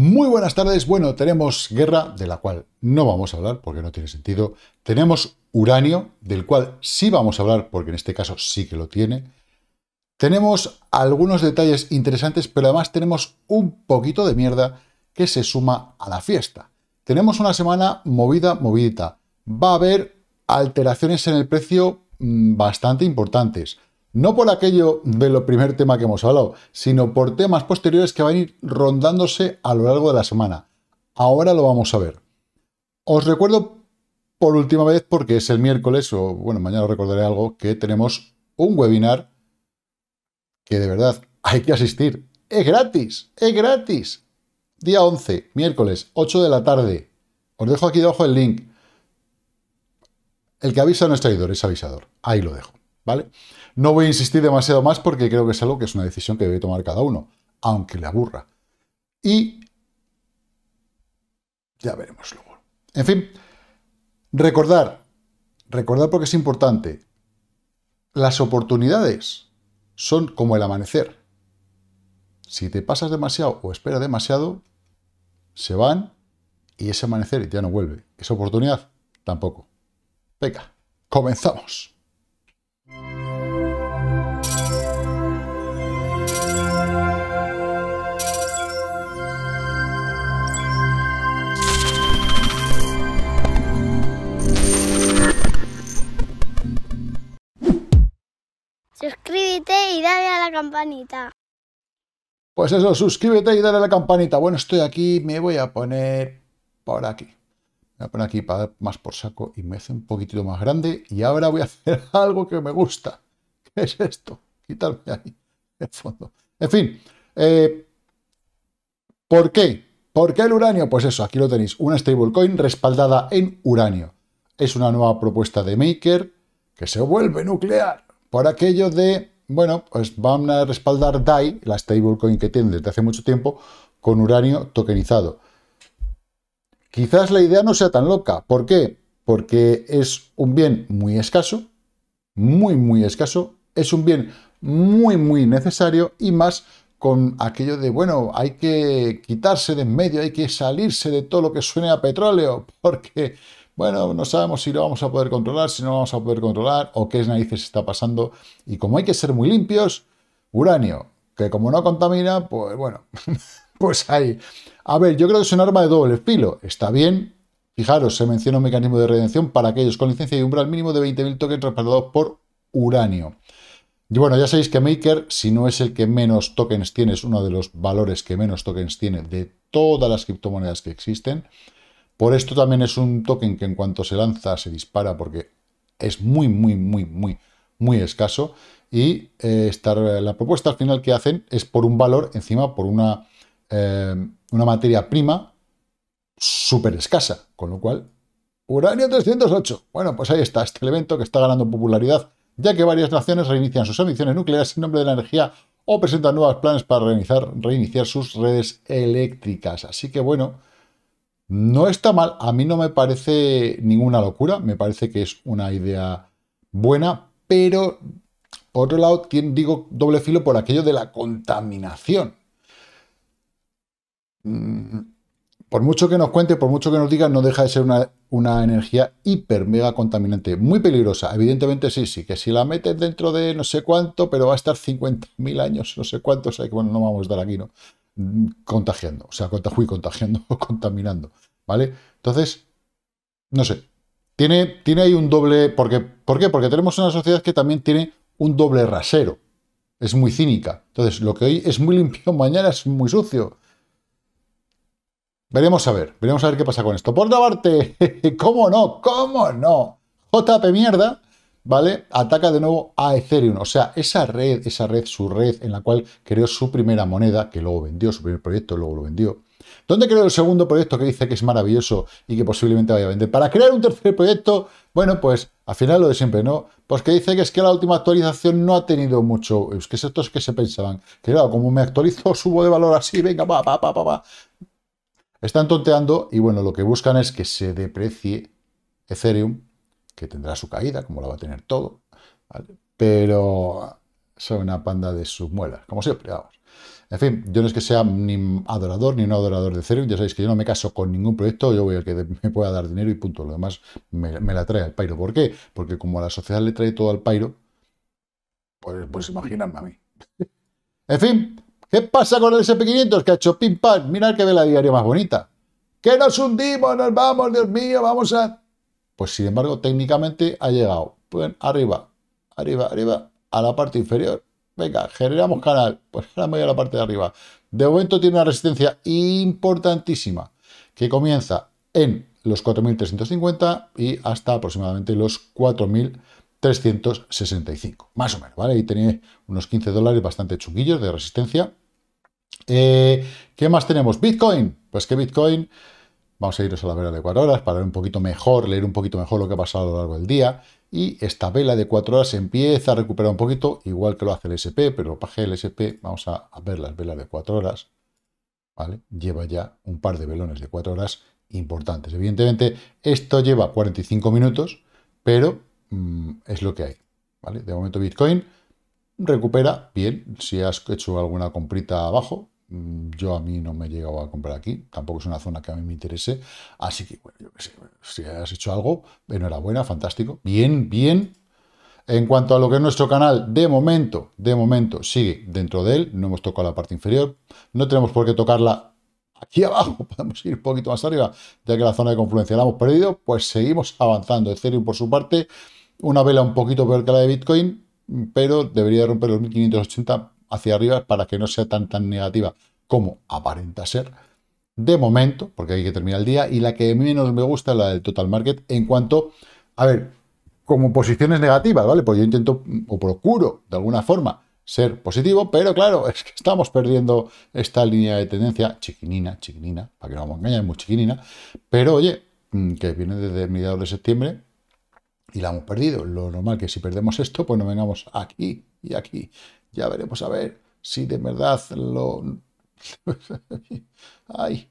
Muy buenas tardes. Bueno, tenemos guerra, de la cual no vamos a hablar porque no tiene sentido. Tenemos uranio, del cual sí vamos a hablar porque en este caso sí que lo tiene. Tenemos algunos detalles interesantes, pero además tenemos un poquito de mierda que se suma a la fiesta. Tenemos una semana movida, movidita. Va a haber alteraciones en el precio mm, bastante importantes. No por aquello de lo primer tema que hemos hablado, sino por temas posteriores que van a ir rondándose a lo largo de la semana. Ahora lo vamos a ver. Os recuerdo por última vez, porque es el miércoles, o bueno, mañana os recordaré algo, que tenemos un webinar que de verdad hay que asistir. Es gratis, es gratis. Día 11, miércoles, 8 de la tarde. Os dejo aquí debajo el link. El que avisa no es traidor, es avisador. Ahí lo dejo, ¿vale? No voy a insistir demasiado más porque creo que es algo que es una decisión que debe tomar cada uno, aunque le aburra. Y ya veremos luego. En fin, recordar, recordar porque es importante, las oportunidades son como el amanecer. Si te pasas demasiado o esperas demasiado, se van y ese amanecer ya no vuelve. Esa oportunidad tampoco. Venga, comenzamos. suscríbete y dale a la campanita. Pues eso, suscríbete y dale a la campanita. Bueno, estoy aquí, me voy a poner por aquí. Me voy a poner aquí para dar más por saco y me hace un poquitito más grande. Y ahora voy a hacer algo que me gusta. ¿Qué es esto? Quitarme ahí el fondo. En fin, eh, ¿por qué? ¿Por qué el uranio? Pues eso, aquí lo tenéis, una stablecoin respaldada en uranio. Es una nueva propuesta de Maker que se vuelve nuclear. Por aquello de, bueno, pues van a respaldar DAI, la stablecoin que tiene desde hace mucho tiempo, con uranio tokenizado. Quizás la idea no sea tan loca. ¿Por qué? Porque es un bien muy escaso, muy, muy escaso, es un bien muy, muy necesario y más con aquello de, bueno, hay que quitarse de en medio, hay que salirse de todo lo que suene a petróleo, porque bueno, no sabemos si lo vamos a poder controlar, si no lo vamos a poder controlar, o qué narices está pasando. Y como hay que ser muy limpios, uranio, que como no contamina, pues bueno, pues ahí. A ver, yo creo que es un arma de doble filo. Está bien, fijaros, se menciona un mecanismo de redención para aquellos con licencia y umbral mínimo de 20.000 tokens respaldados por uranio. Y bueno, ya sabéis que Maker, si no es el que menos tokens tiene, es uno de los valores que menos tokens tiene de todas las criptomonedas que existen. Por esto también es un token que en cuanto se lanza se dispara porque es muy, muy, muy, muy, muy escaso. Y eh, la propuesta al final que hacen es por un valor, encima por una, eh, una materia prima súper escasa. Con lo cual, uranio 308. Bueno, pues ahí está, este elemento que está ganando popularidad, ya que varias naciones reinician sus emisiones nucleares en nombre de la energía o presentan nuevos planes para reiniciar sus redes eléctricas. Así que bueno no está mal, a mí no me parece ninguna locura, me parece que es una idea buena, pero por otro lado digo doble filo por aquello de la contaminación. Mm, por mucho que nos cuente, por mucho que nos diga, no deja de ser una, energía hiper mega contaminante, muy peligrosa. Evidentemente sí, sí, que si la metes dentro de no sé cuánto, pero va a estar 50.000 años, no sé cuántos, o bueno, no vamos a estar aquí, ¿no? contagiando, o sea, contagi contagiando, o contaminando, ¿vale? Entonces, no sé, tiene, tiene ahí un doble, porque, ¿por qué? Porque tenemos una sociedad que también tiene un doble rasero, es muy cínica, entonces lo que hoy es muy limpio, mañana es muy sucio. Veremos a ver, veremos a ver qué pasa con esto. Por otra parte, ¿cómo no? ¿Cómo no? JP mierda ¿vale? Ataca de nuevo a Ethereum, o sea, esa red, esa red, su red en la cual creó su primera moneda, que luego vendió, su primer proyecto, luego lo vendió. ¿Dónde creó el segundo proyecto que dice que es maravilloso y que posiblemente vaya a vender? Para crear un tercer proyecto, bueno, pues al final lo de siempre, ¿no? Pues que dice que es que la última actualización no ha tenido mucho. Es que estos que se pensaban, que claro, como me actualizo, subo de valor así, venga, pa, pa, pa, pa, pa. Están tonteando y bueno, lo que buscan es que se deprecie Ethereum que tendrá su caída, como la va a tener todo, pero soy una panda de sus muelas, como siempre, vamos. En fin, yo no es que sea ni adorador ni no adorador de cero. ya sabéis que yo no me caso con ningún proyecto, yo voy al que me pueda dar dinero y punto, lo demás me, la trae al pairo. ¿Por qué? Porque como a la sociedad le trae todo al pairo, pues, pues imagíname a mí. en fin, ¿qué pasa con el SP500 que ha hecho pim pam? Mirad que ve la diaria más bonita. ¡Que nos hundimos, nos vamos, Dios mío, vamos a... Pues sin embargo, técnicamente ha llegado pues, arriba, arriba, arriba, a la parte inferior. Venga, generamos canal. Pues ahora me voy a la parte de arriba. De momento tiene una resistencia importantísima que comienza en los 4.350 y hasta aproximadamente los 4.365, más o menos, ¿vale? Y tiene unos 15 dólares bastante chunguillos de resistencia. Eh, ¿Qué más tenemos? Bitcoin. Pues que Bitcoin Vamos a irnos a la vela de 4 horas para ver un poquito mejor, leer un poquito mejor lo que ha pasado a lo largo del día. Y esta vela de 4 horas empieza a recuperar un poquito, igual que lo hace el SP, pero para el SP vamos a, ver las velas de 4 horas. ¿vale? Lleva ya un par de velones de 4 horas importantes. Evidentemente, esto lleva 45 minutos, pero mm, es lo que hay. ¿vale? De momento Bitcoin recupera bien, si has hecho alguna comprita abajo, Mm, yo a mí no me he llegado a comprar aquí, tampoco es una zona que a mí me interese, así que, bueno, yo qué sé, si has hecho algo, enhorabuena, fantástico, bien, bien. En cuanto a lo que es nuestro canal, de momento, de momento, sigue dentro de él, no hemos tocado la parte inferior, no tenemos por qué tocarla aquí abajo, podemos ir un poquito más arriba, ya que la zona de confluencia la hemos perdido, pues seguimos avanzando. Ethereum, por su parte, una vela un poquito peor que la de Bitcoin, pero debería romper los 1580 hacia arriba para que no sea tan, tan negativa como aparenta ser. De momento, porque hay que terminar el día, y la que menos me gusta la del total market en cuanto, a ver, como posiciones negativas, ¿vale? Pues yo intento o procuro de alguna forma ser positivo, pero claro, es que estamos perdiendo esta línea de tendencia chiquinina, chiquinina, para que no vamos a engañar, muy chiquinina, pero oye, mm, que viene desde mediados de septiembre y la hemos perdido. Lo normal que si perdemos esto, pues no vengamos aquí y aquí ya veremos a ver si de verdad lo... ay,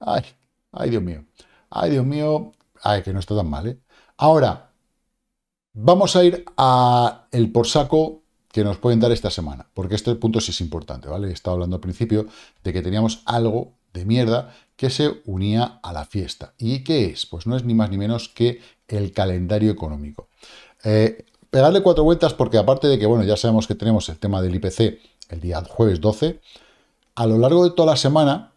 ay, ay, Dios mío. Ay, Dios mío. Ay, que no está tan mal, ¿eh? Ahora, vamos a ir a el por saco que nos pueden dar esta semana, porque este punto sí es importante, ¿vale? He estado hablando al principio de que teníamos algo de mierda que se unía a la fiesta. ¿Y qué es? Pues no es ni más ni menos que el calendario económico. Eh, pegarle cuatro vueltas porque aparte de que, bueno, ya sabemos que tenemos el tema del IPC el día jueves 12, a lo largo de toda la semana,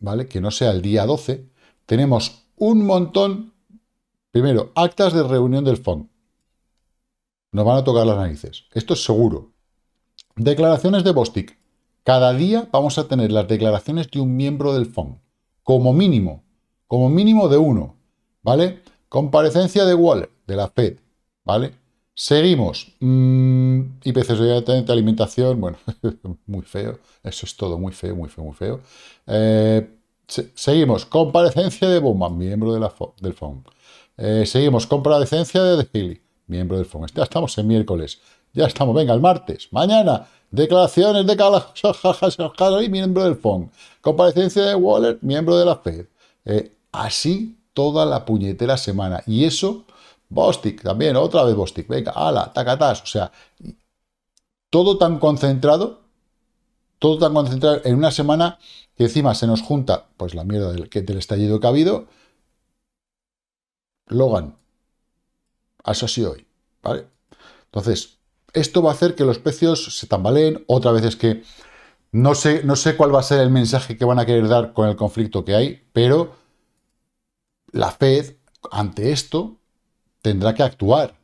¿vale? Que no sea el día 12, tenemos un montón, primero, actas de reunión del FON. Nos van a tocar las narices. Esto es seguro. Declaraciones de Bostic. Cada día vamos a tener las declaraciones de un miembro del FON. Como mínimo. Como mínimo de uno. ¿Vale? Comparecencia de Waller, de la FED. ¿Vale? Seguimos. Mm, IPCs de alimentación, bueno, muy feo. Eso es todo muy feo, muy feo, muy feo. Eh, seguimos. Comparecencia de Bowman, miembro de la del FOM. Eh, seguimos. Comparecencia de De miembro del FOM. Ya estamos en miércoles. Ya estamos. Venga, el martes. Mañana. Declaraciones de y miembro del FON. Comparecencia de Waller, miembro de la FED. Eh, así toda la puñetera semana. Y eso Bostic también, otra vez Bostic, venga, ala, tacatás. O sea, todo tan concentrado, todo tan concentrado en una semana que encima se nos junta, pues la mierda del, estallido que ha habido. Logan, eso hoy, ¿vale? Entonces, esto va a hacer que los precios se tambaleen, otra vez es que no sé, no sé cuál va a ser el mensaje que van a querer dar con el conflicto que hay, pero la Fed, ante esto, tendrá que actuar.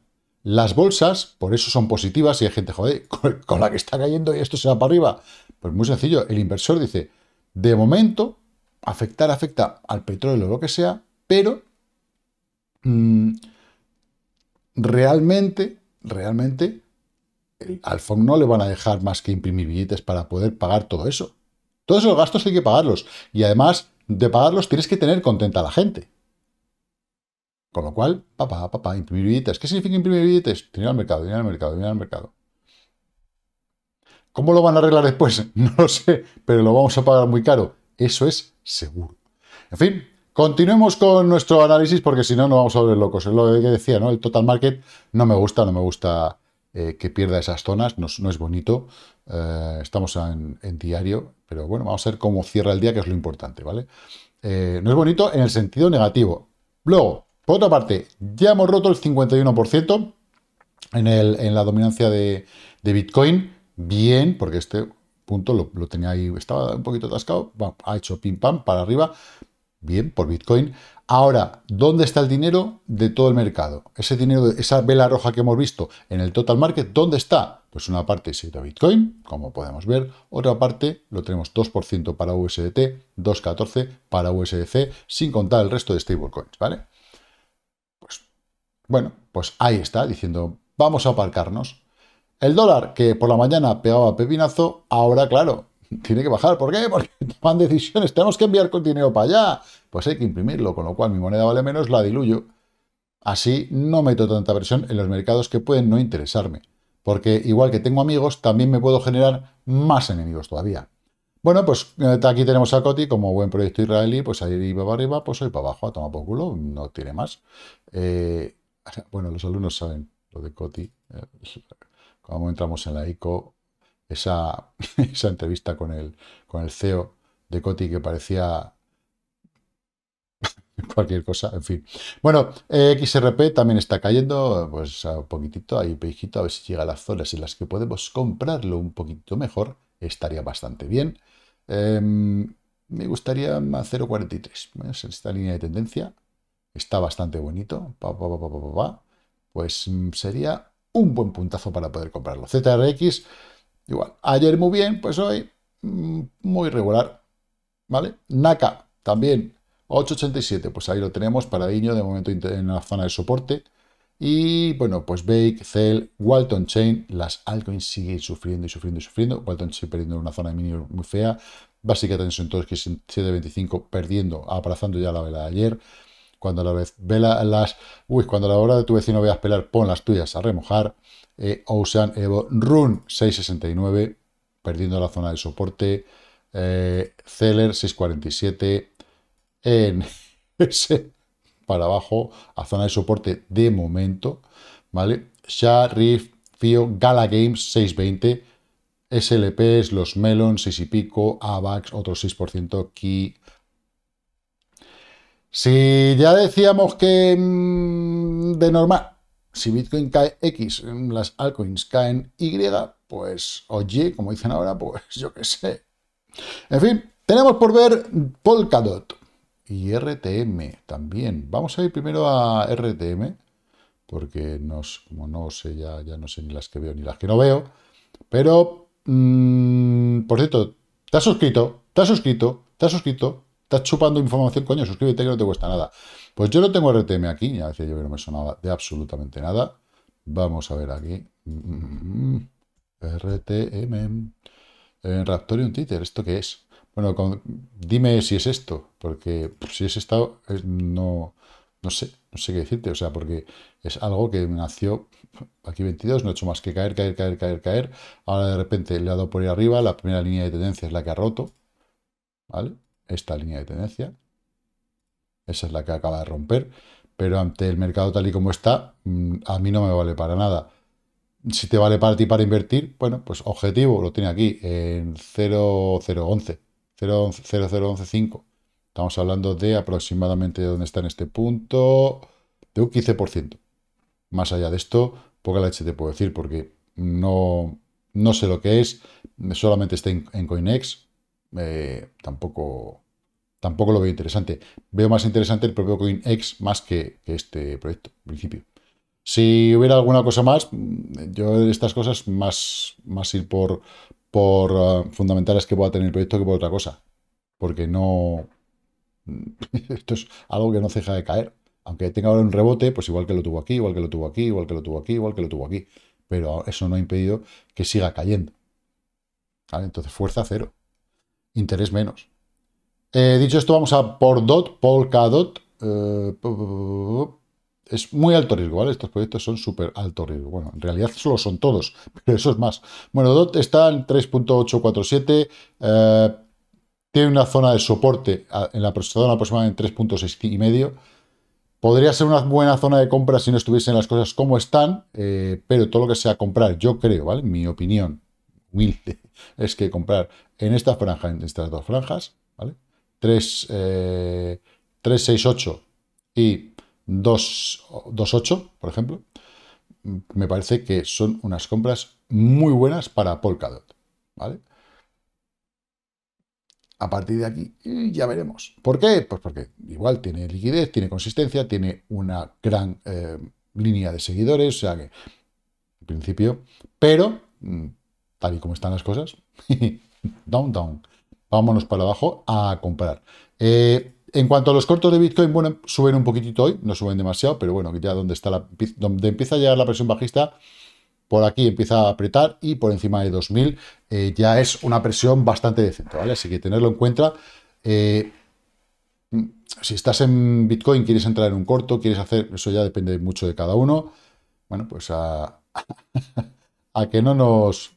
Las bolsas, por eso son positivas y hay gente, joder, con la que está cayendo y esto se va para arriba. Pues muy sencillo, el inversor dice, de momento, afectar afecta al petróleo o lo que sea, pero mm, realmente, realmente, al fondo no le van a dejar más que imprimir billetes para poder pagar todo eso. Todos esos gastos hay que pagarlos y además de pagarlos tienes que tener contenta a la gente. Con lo cual, papá, papá, imprimir billetes. ¿Qué significa imprimir billetes? Dinero al mercado, dinero al mercado, dinero al mercado. ¿Cómo lo van a arreglar después? No lo sé, pero lo vamos a pagar muy caro. Eso es seguro. En fin, continuemos con nuestro análisis porque si no, nos vamos a volver locos. Es lo que decía, ¿no? El total market no me gusta, no me gusta eh, que pierda esas zonas, no, es bonito. Eh, estamos en, diario, pero bueno, vamos a ver cómo cierra el día, que es lo importante, ¿vale? Eh, no es bonito en el sentido negativo. Luego, por otra parte, ya hemos roto el 51% en, el, en, la dominancia de, Bitcoin. Bien, porque este punto lo, tenía ahí, estaba un poquito atascado, ha hecho pim pam para arriba. Bien, por Bitcoin. Ahora, ¿dónde está el dinero de todo el mercado? Ese dinero, esa vela roja que hemos visto en el total market, ¿dónde está? Pues una parte se a Bitcoin, como podemos ver, otra parte lo tenemos 2% para USDT, 2.14 para USDC, sin contar el resto de stablecoins, ¿vale? Bueno, pues ahí está, diciendo, vamos a aparcarnos. El dólar, que por la mañana pegaba pepinazo, ahora, claro, tiene que bajar. ¿Por qué? Porque toman decisiones, tenemos que enviar con dinero para allá. Pues hay que imprimirlo, con lo cual mi moneda vale menos, la diluyo. Así no meto tanta presión en los mercados que pueden no interesarme. Porque igual que tengo amigos, también me puedo generar más enemigos todavía. Bueno, pues eh, aquí tenemos a Coti como buen proyecto israelí, pues ahí va para arriba, pues hoy para abajo, a tomar por culo, no tiene más. Eh, bueno, los alumnos saben lo de Coti. Eh, cuando entramos en la ICO, esa, entrevista con el, con el CEO de Coti que parecía cualquier cosa, en fin. Bueno, XRP también está cayendo, pues un poquitito, ahí a ver si llega a las zonas en las que podemos comprarlo un poquito mejor, estaría bastante bien. Em, me gustaría más 0.43, En ¿eh? esta línea de tendencia, está bastante bonito, pues mm, sería un buen puntazo para poder comprarlo. ZRX, igual, ayer muy bien, pues hoy mm, muy regular, ¿vale? NACA, también, 8.87, pues ahí lo tenemos, paradiño de momento en la zona de soporte. Y bueno, pues Bake, Cell, Walton Chain, las altcoins siguen sufriendo y sufriendo y sufriendo. Walton Chain perdiendo en una zona de mínimo muy fea. Básica son Todos que es 7.25 perdiendo, abrazando ya la vela de ayer. Cuando la, vez las, uy, cuando a la hora de tu vecino veas pelar, pon las tuyas a remojar. Eh, Ocean Evo Run 669, perdiendo la zona de soporte. Eh, Zeller 647. En para abajo, a zona de soporte de momento. ¿Vale? Sharif, Fio, Gala Games 620. SLPs, los Melon 6 y pico, AVAX, otro 6%, Key, si ya decíamos que mm, de normal, si Bitcoin cae X, mm, las altcoins caen Y, pues, oye, como dicen ahora, pues yo qué sé. En fin, tenemos por ver Polkadot y RTM también. Vamos a ir primero a RTM, porque como no sé, ya, ya no sé ni las que veo ni las que no veo. Pero, mm, por cierto, ¿te has suscrito? ¿Te has suscrito? ¿Te has suscrito? Estás chupando información, coño, suscríbete que no te cuesta nada. Pues yo no tengo RTM aquí, ya decía yo que no me sonaba de absolutamente nada. Vamos a ver aquí. RTM. Raptor RTM. un Raptorium Twitter, ¿esto qué es? Bueno, dime si es esto, porque si es esto, no, no sé, no sé qué decirte, o sea, porque es algo que nació aquí 22, no ha hecho más que caer, caer, caer, caer, caer. Ahora de repente le ha dado por ahí arriba, la primera línea de tendencia es la que ha roto, ¿vale? esta línea de tendencia. Esa es la que acaba de romper. Pero ante el mercado tal y como está, mm, a mí no me vale para nada. Si te vale para ti para invertir, bueno, pues objetivo lo tiene aquí en 0011, 00115. Estamos hablando de aproximadamente dónde está en este punto, de un 15%. Más allá de esto, poca leche te puedo decir porque no, no sé lo que es, solamente está en, en CoinEx, tampoco, tampoco lo veo interesante. Veo más interesante el propio CoinEx más que, este proyecto, en principio. Si hubiera alguna cosa más, mm, yo estas cosas más, más ir por, por ah, fundamentales que pueda tener el proyecto que por otra cosa. Porque no... Esto es algo que no deja de caer. Aunque tenga ahora un rebote, pues igual que lo tuvo aquí, igual que lo tuvo aquí, igual que lo tuvo aquí, igual que lo tuvo aquí. Pero eso no ha impedido que siga cayendo. Entonces, fuerza cero interés menos. Eh, dicho esto, vamos a por dot, Polka DOT. Eh, es muy alto riesgo, ¿vale? Estos proyectos son súper alto riesgo. Bueno, en realidad solo son todos, pero eso es más. Bueno, DOT está en 3.847. Eh, tiene una zona de soporte en la zona aproximadamente en 3.6 y medio. Podría ser una buena zona de compra si no estuviesen las cosas como están, pero todo lo que sea comprar, yo creo, ¿vale? Mi opinión, es que comprar en esta franja, en estas dos franjas, ¿vale? 3, eh, y 2, por ejemplo, me parece que son unas compras muy buenas para Polkadot, ¿vale? A partir de aquí ya veremos. ¿Por qué? Pues porque igual tiene liquidez, tiene consistencia, tiene una gran eh, línea de seguidores, o sea que, en principio, pero mm, tal y como están las cosas, down, down. Vámonos para abajo a comprar. Eh, en cuanto a los cortos de Bitcoin, bueno, suben un poquitito hoy, no suben demasiado, pero bueno, ya donde, está donde empieza a llegar la presión bajista, por aquí empieza a apretar y por encima de 2000 eh, ya es una presión bastante decente, ¿vale? Así que tenerlo en cuenta. Eh, mm, si estás en Bitcoin, quieres entrar en un corto, quieres hacer, eso ya depende mucho de cada uno. Bueno, pues a, a que no nos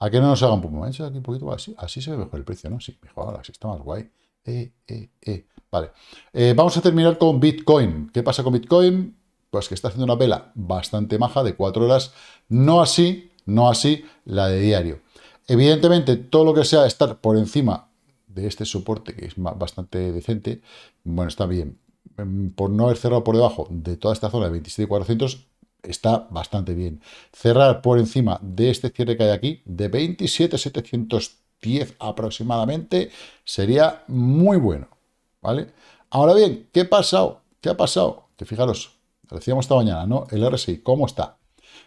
¿A que no nos hagan... un poco Aquí un poquito, así, así se ve mejor el precio, ¿no? Sí, mejor, así está más guay. Eh, eh, eh. Vale. Eh, vamos a terminar con Bitcoin. ¿Qué pasa con Bitcoin? Pues que está haciendo una vela bastante maja de cuatro horas. No así, no así la de diario. Evidentemente, todo lo que sea estar por encima de este soporte, que es bastante decente, bueno, está bien. Mm, por no haber cerrado por debajo de toda esta zona de 27.400, está bastante bien. Cerrar por encima de este cierre que hay aquí, de 27,710 aproximadamente, sería muy bueno, ¿vale? Ahora bien, ¿qué ha pasado? ¿Qué ha pasado? Que fijaros, decíamos esta mañana, ¿no? El RSI, ¿cómo está?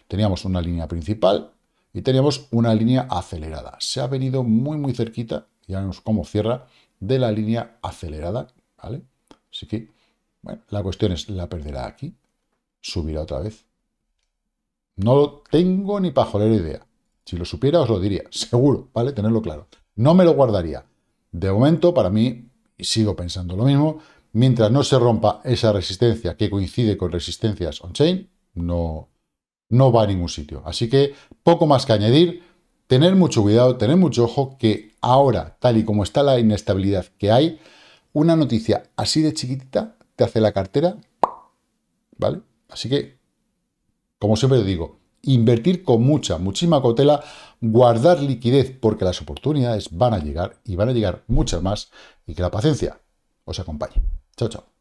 Teníamos una línea principal y teníamos una línea acelerada. Se ha venido muy, muy cerquita, ya vemos cómo cierra, de la línea acelerada, ¿vale? Así que, bueno, la cuestión es, ¿la perderá aquí? ¿Subirá otra vez? No tengo ni pajolera idea. Si lo supiera, os lo diría, seguro, ¿vale? Tenerlo claro. No me lo guardaría. De momento, para mí, y sigo pensando lo mismo, mientras no se rompa esa resistencia que coincide con resistencias on-chain, no, no va a ningún sitio. Así que poco más que añadir, tener mucho cuidado, tener mucho ojo, que ahora, tal y como está la inestabilidad que hay, una noticia así de chiquitita te hace la cartera, ¿vale? Así que como siempre digo, invertir con mucha, muchísima cautela, guardar liquidez, porque las oportunidades van a llegar y van a llegar muchas más, y que la paciencia os acompañe. Chao, chao.